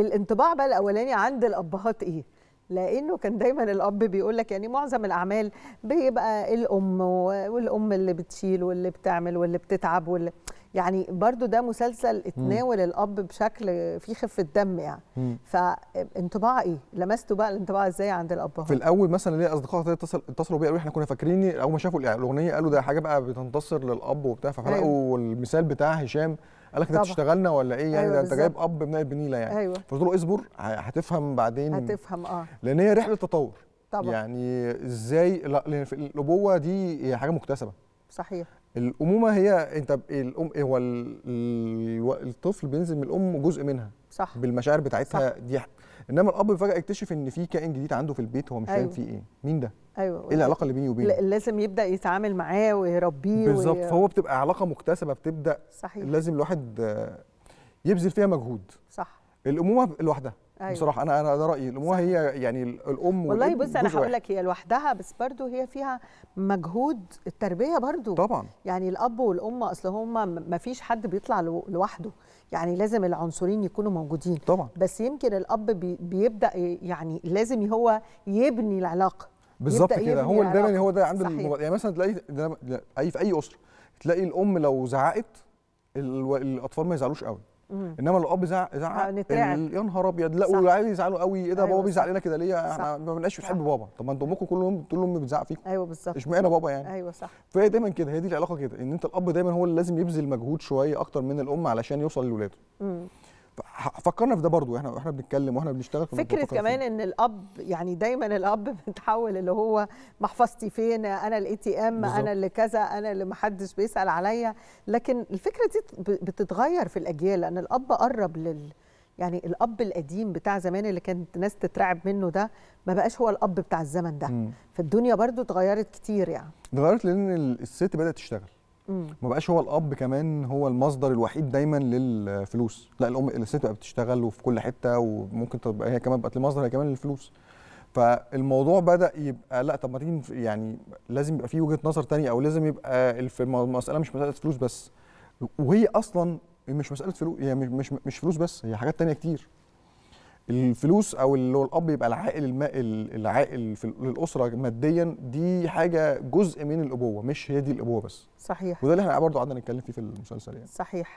الانطباع بقى الاولاني عند الابهات ايه لانه كان دايما الاب بيقول لك يعني معظم الاعمال بيبقى الام والام اللي بتشيل واللي بتعمل واللي بتتعب واللي يعني برضو ده مسلسل اتناول الاب بشكل فيه خفه دم يعني فانطباع ايه لمستوا بقى الانطباع ازاي عند الاب في الاول مثلا ليه اصدقاء اتصل اتصلوا بيا قالوا احنا كنا فاكرين اول ما شافوا الاغنيه قالوا ده حاجه بقى بتنتصر للاب وبتاع فلقوا أيوة. المثال بتاع هشام قال لك انت بتشتغلنا ولا ايه يعني أيوة ده انت جايب اب من البنيله يعني أيوة. فقلت له اصبر هتفهم بعدين هتفهم اه لان هي رحله تطور طبعا يعني ازاي الابوه دي حاجه مكتسبه صحيح الامومه هي انت الام هو الطفل بينزل من الام جزء منها صح بالمشاعر بتاعتها صح. دي انما الاب فجاه يكتشف ان في كائن جديد عنده في البيت هو مش أيوة. فاهم فيه ايه مين ده ايوه ايه العلاقه اللي بيني وبينه لازم يبدا يتعامل معاه ويربيه بالظبط وي... فهو بتبقى علاقه مكتسبه بتبدا صحيح لازم الواحد يبذل فيها مجهود صح الامومه لوحدها أيوة. بصراحه انا انا ده رايي وهي يعني الام والله بص انا هقول لك هي لوحدها بس برضو هي فيها مجهود التربيه برضو طبعا يعني الاب والام اصل هما ما فيش حد بيطلع لوحده يعني لازم العنصرين يكونوا موجودين طبعا بس يمكن الاب بيبدا يعني لازم هو يبني العلاقه بالظبط كده هو دايما هو ده عند يعني مثلا تلاقي اي في اي اسره تلاقي الام لو زعقت الاطفال ما يزعلوش قوي مم. انما الاب زعق زعق يا نهار ابيض لا والعيال يزعلوا قوي ايه ده أيوة بابا بيزعق لنا كده ليه احنا ما بنبقاش بنحب بابا طب ما انتوا امكم كل يوم امي بتزعق فيكم ايوه بالظبط اشمعنى بابا يعني ايوه صح فهي دايما كده هي دي العلاقه كده ان انت الاب دايما هو اللي لازم يبذل مجهود شويه اكتر من الام علشان يوصل لاولاده فكرنا في ده برضو احنا واحنا بنتكلم واحنا بنشتغل فكره كمان فيه. ان الاب يعني دايما الاب بيتحول اللي هو محفظتي فين انا الاي تي ام انا اللي كذا انا اللي محدش بيسال عليا لكن الفكره دي بتتغير في الاجيال لان الاب قرب لل يعني الاب القديم بتاع زمان اللي كانت الناس تترعب منه ده ما بقاش هو الاب بتاع الزمن ده فالدنيا برضو اتغيرت كتير يعني اتغيرت لان الست بدات تشتغل ما بقاش هو الاب كمان هو المصدر الوحيد دايما للفلوس لا الام الست بقى بتشتغل وفي كل حته وممكن تبقى هي كمان بقت المصدر هي كمان للفلوس فالموضوع بدا يبقى لا طب ما تيجي يعني لازم يبقى في وجهه نظر تانية او لازم يبقى المساله مش مساله فلوس بس وهي اصلا مش مساله فلوس هي مش مش فلوس بس هي حاجات تانية كتير الفلوس او اللي هو الاب يبقى العائل الم... العائل في للاسره ماديا دي حاجه جزء من الابوه مش هي دي الابوه بس صحيح وده اللي احنا برضه قعدنا نتكلم فيه في المسلسل يعني صحيح